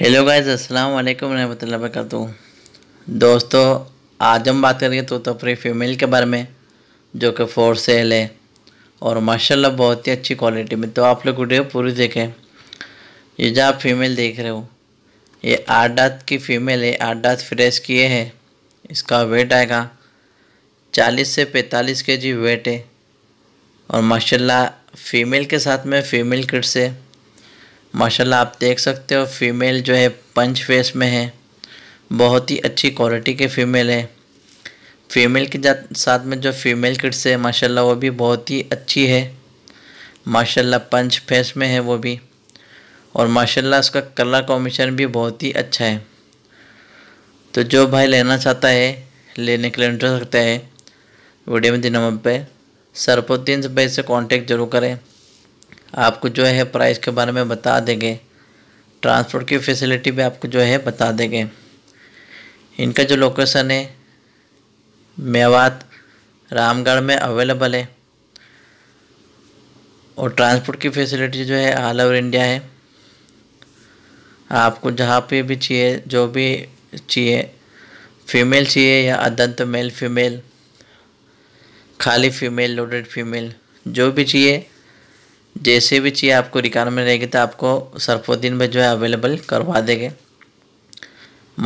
hello guys अस्सलाम वालेकुम रहमतुल्लाहि वरकू दोस्तों आज हम बात करेंगे तो फ्री फीमेल के बारे में जो कि फोर सेल है और माशाल्लाह बहुत ही अच्छी क्वालिटी में तो आप लोग वीडियो पूरी देखें ये जो आप फीमेल देख रहे हो ये आठ दात की फ़ीमेल है आठ दात फ्रेश किए है इसका वेट आएगा चालीस से पैंतालीस के जी वेट है और माशाला फ़ीमेल के साथ में फ़ीमेल किट से माशाल्लाह आप देख सकते हो फीमेल जो है पंच फेस में है बहुत ही अच्छी क्वालिटी के फ़ीमेल है फीमेल के साथ में जो फीमेल किट्स है माशाल्लाह वो भी बहुत ही अच्छी है माशाल्लाह पंच फेस में है वो भी और माशाल्लाह उसका कलर कॉम्बिनेशन भी बहुत ही अच्छा है तो जो भाई लेना चाहता है लेने के लिए इंटरेस्ट रखता है वीडियो में दिन नंबर पर से भाई से कॉन्टेक्ट जरूर करें आपको जो है प्राइस के बारे में बता देंगे ट्रांसपोर्ट की फैसिलिटी भी आपको जो है बता देंगे इनका जो लोकेशन है मेवात रामगढ़ में अवेलेबल है और ट्रांसपोर्ट की फैसिलिटी जो है ऑल ओवर इंडिया है आपको जहाँ पे भी चाहिए जो भी चाहिए फीमेल चाहिए या अदंत मेल फीमेल खाली फीमेल लोडेड फीमेल जो भी चाहिए जैसे भी चाहिए आपको रिक्वायरमेंट रहेगी तो आपको सरफोद्दीन में जो है अवेलेबल करवा देंगे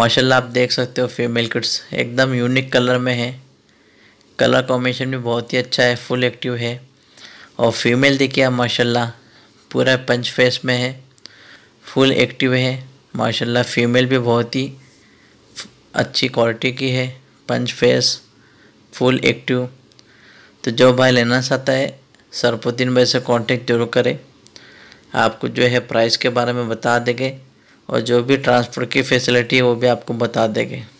माशाल्लाह आप देख सकते हो फीमेल किट्स एकदम यूनिक कलर में है कलर कॉम्बिनेशन भी बहुत ही अच्छा है फुल एक्टिव है और फीमेल देखिए आप माशाल्लाह पूरा पंच फेस में है फुल एक्टिव है माशाल्लाह फीमेल भी बहुत ही अच्छी क्वालिटी की है पंच फेस फुल एक्टिव तो जो भाई लेना चाहता है सरपुद्दीन भाई से कांटेक्ट जरूर करें आपको जो है प्राइस के बारे में बता देंगे और जो भी ट्रांसपोर्ट की फैसिलिटी है वो भी आपको बता देंगे